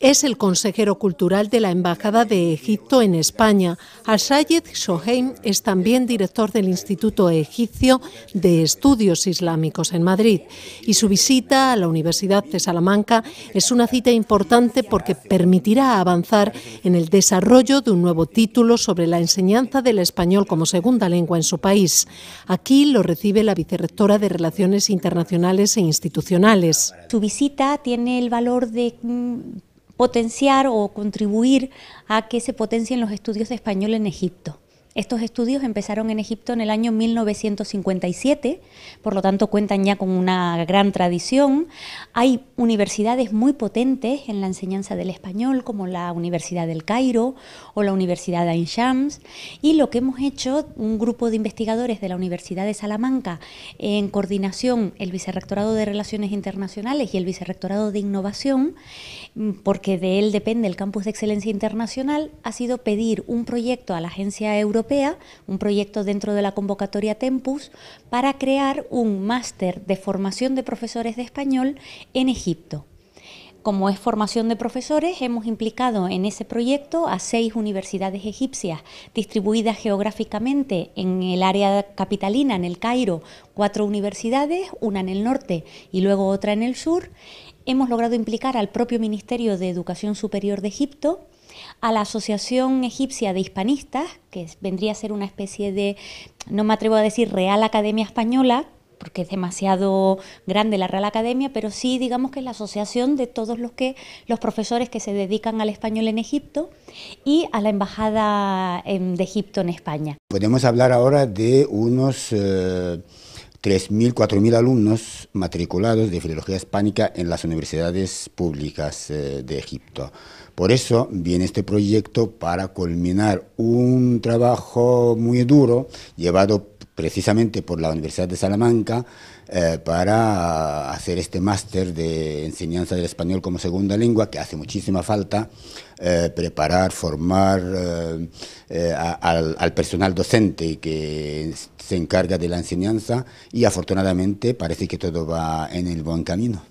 Es el consejero cultural de la Embajada de Egipto en España. Al-Sayed Shoheim es también director del Instituto Egipcio de Estudios Islámicos en Madrid. Y su visita a la Universidad de Salamanca es una cita importante porque permitirá avanzar en el desarrollo de un nuevo título sobre la enseñanza del español como segunda lengua en su país. Aquí lo recibe la vicerrectora de Relaciones Internacionales e Institucionales. Su visita tiene el valor de mm, potenciar o contribuir a que se potencien los estudios de español en Egipto. Estos estudios empezaron en Egipto en el año 1957, por lo tanto cuentan ya con una gran tradición. Hay universidades muy potentes en la enseñanza del español, como la Universidad del Cairo o la Universidad de Ain Shams, y lo que hemos hecho un grupo de investigadores de la Universidad de Salamanca, en coordinación el Vicerrectorado de Relaciones Internacionales y el Vicerrectorado de Innovación, porque de él depende el Campus de Excelencia Internacional, ha sido pedir un proyecto a la Agencia Europea un proyecto dentro de la convocatoria Tempus, para crear un máster de formación de profesores de español en Egipto. Como es formación de profesores, hemos implicado en ese proyecto a seis universidades egipcias, distribuidas geográficamente en el área capitalina, en el Cairo, cuatro universidades, una en el norte y luego otra en el sur. Hemos logrado implicar al propio Ministerio de Educación Superior de Egipto a la Asociación Egipcia de Hispanistas, que vendría a ser una especie de, no me atrevo a decir Real Academia Española, porque es demasiado grande la Real Academia, pero sí digamos que es la asociación de todos los que los profesores que se dedican al español en Egipto y a la embajada em, de Egipto en España. Podemos hablar ahora de unos eh, 3.000, 4.000 alumnos matriculados de filología hispánica en las universidades públicas eh, de Egipto. Por eso viene este proyecto para culminar un trabajo muy duro llevado precisamente por la Universidad de Salamanca eh, para hacer este máster de enseñanza del español como segunda lengua, que hace muchísima falta, eh, preparar, formar eh, al, personal docente que se encarga de la enseñanza y afortunadamente parece que todo va en el buen camino.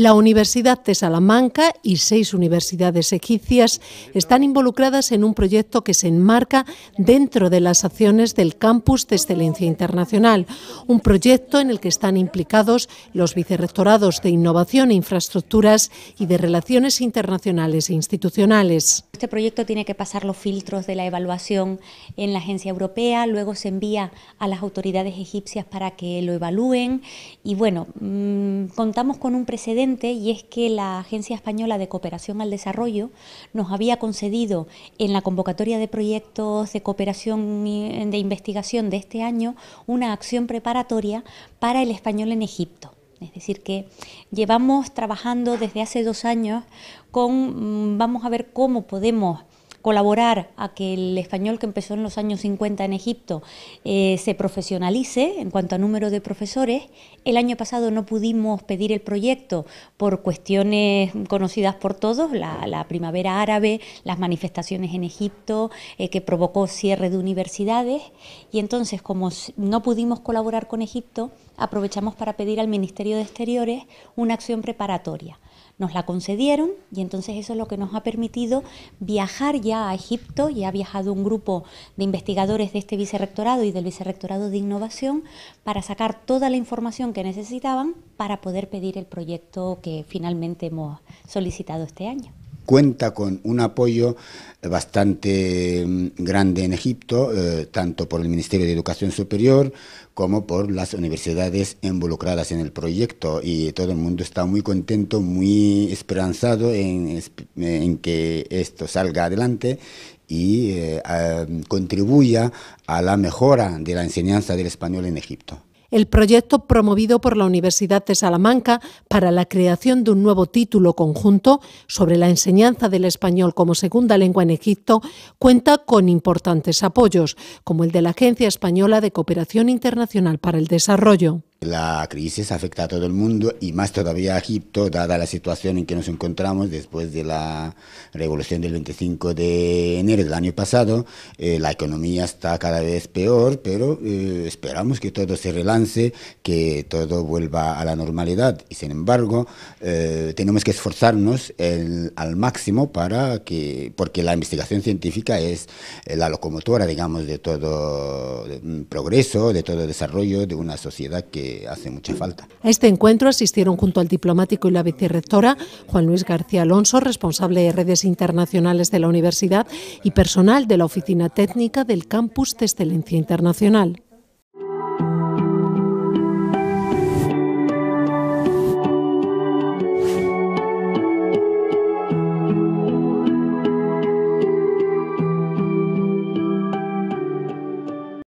La Universidad de Salamanca y seis universidades egipcias están involucradas en un proyecto que se enmarca dentro de las acciones del Campus de Excelencia Internacional, un proyecto en el que están implicados los vicerrectorados de Innovación e Infraestructuras y de Relaciones Internacionales e Institucionales. Este proyecto tiene que pasar los filtros de la evaluación en la Agencia Europea, luego se envía a las autoridades egipcias para que lo evalúen y bueno, mm, contamos con un precedente y es que la Agencia Española de Cooperación al Desarrollo nos había concedido en la convocatoria de proyectos de cooperación de investigación de este año una acción preparatoria para el español en Egipto. Es decir, que llevamos trabajando desde hace dos años con, mm, vamos a ver cómo podemos colaborar a que el español que empezó en los años 50 en Egipto eh, se profesionalice en cuanto a número de profesores. El año pasado no pudimos pedir el proyecto por cuestiones conocidas por todos, la, primavera árabe, las manifestaciones en Egipto, eh, que provocó cierre de universidades. Y entonces, como no pudimos colaborar con Egipto, aprovechamos para pedir al Ministerio de Exteriores una acción preparatoria nos la concedieron y entonces eso es lo que nos ha permitido viajar ya a Egipto, y ha viajado un grupo de investigadores de este vicerrectorado y del vicerrectorado de innovación para sacar toda la información que necesitaban para poder pedir el proyecto que finalmente hemos solicitado este año cuenta con un apoyo bastante mm, grande en Egipto, eh, tanto por el Ministerio de Educación Superior como por las universidades involucradas en el proyecto. Y todo el mundo está muy contento, muy esperanzado en, que esto salga adelante y eh, contribuya a la mejora de la enseñanza del español en Egipto el proyecto promovido por la Universidad de Salamanca para la creación de un nuevo título conjunto sobre la enseñanza del español como segunda lengua en Egipto cuenta con importantes apoyos, como el de la Agencia Española de Cooperación Internacional para el Desarrollo. La crisis afecta a todo el mundo y más todavía a Egipto, dada la situación en que nos encontramos después de la revolución del 25 de enero del año pasado. Eh, la economía está cada vez peor, pero eh, esperamos que todo se relance, que todo vuelva a la normalidad. Y sin embargo, eh, tenemos que esforzarnos al máximo para que, porque la investigación científica es la locomotora, digamos, de todo progreso, de todo desarrollo de una sociedad que hace, mucha falta. A este encuentro asistieron junto al diplomático y la vicerrectora Juan Luis García Alonso, responsable de redes internacionales de la universidad y personal de la oficina técnica del Campus de Excelencia Internacional.